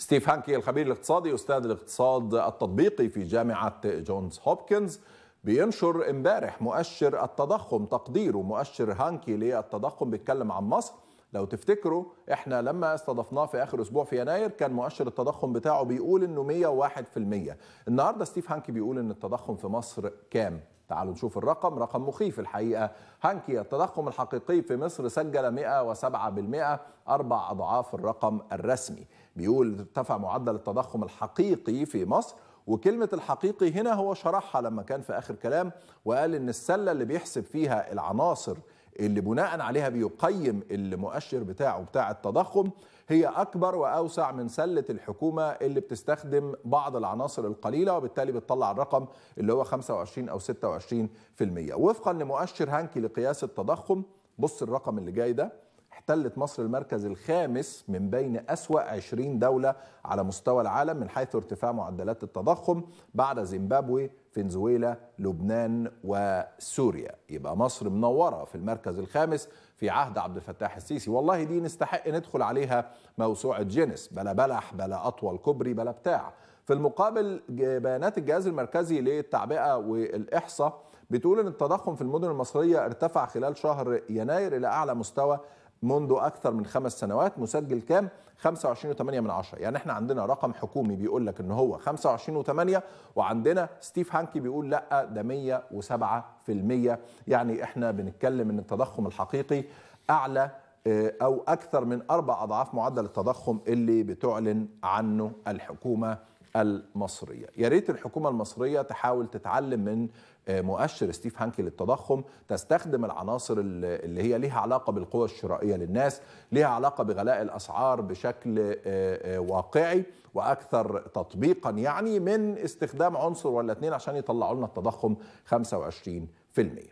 ستيف هانكي الخبير الاقتصادي أستاذ الاقتصاد التطبيقي في جامعة جونز هوبكنز بينشر امبارح مؤشر التضخم تقديره مؤشر هانكي للتضخم بيتكلم عن مصر لو تفتكروا احنا لما استضفناه في اخر اسبوع في يناير كان مؤشر التضخم بتاعه بيقول انه 101% النهارده ستيف هانكي بيقول ان التضخم في مصر كام تعالوا نشوف الرقم رقم مخيف الحقيقه هانكي التضخم الحقيقي في مصر سجل 107% اربع اضعاف الرقم الرسمي بيقول ارتفع معدل التضخم الحقيقي في مصر وكلمة الحقيقي هنا هو شرحها لما كان في آخر كلام وقال إن السلة اللي بيحسب فيها العناصر اللي بناء عليها بيقيم المؤشر بتاعه بتاع التضخم هي أكبر وأوسع من سلة الحكومة اللي بتستخدم بعض العناصر القليلة وبالتالي بتطلع الرقم اللي هو 25 أو 26% وفقا لمؤشر هانكي لقياس التضخم بص الرقم اللي جاي ده احتلت مصر المركز الخامس من بين أسوأ 20 دولة على مستوى العالم من حيث ارتفاع معدلات التضخم بعد زيمبابوي فنزويلا لبنان وسوريا يبقى مصر منورة في المركز الخامس في عهد عبد الفتاح السيسي والله دي نستحق ندخل عليها موسوعة جينيس بلا بلح بلا أطول كوبري بلا بتاع في المقابل بيانات الجهاز المركزي للتعبئة والإحصاء بتقول ان التضخم في المدن المصريه ارتفع خلال شهر يناير الى اعلى مستوى منذ اكثر من خمس سنوات مسجل كام 25.8 من عشرة يعني احنا عندنا رقم حكومي بيقول لك ان هو 25.8 وعندنا ستيف هانكي بيقول لا ده 107% يعني احنا بنتكلم ان التضخم الحقيقي اعلى آه، او اكثر من اربع اضعاف معدل التضخم اللي بتعلن عنه الحكومه المصرية يا ريت الحكومة المصرية تحاول تتعلم من آه، مؤشر ستيف هانكي للتضخم تستخدم العناصر اللي هي ليها علاقة بالقوة الشرائية للناس ليها علاقة بغلاء الأسعار بشكل آه، آه، واقعي وأكثر تطبيقا يعني من استخدام عنصر ولا اتنين عشان يطلعوا لنا التضخم 25%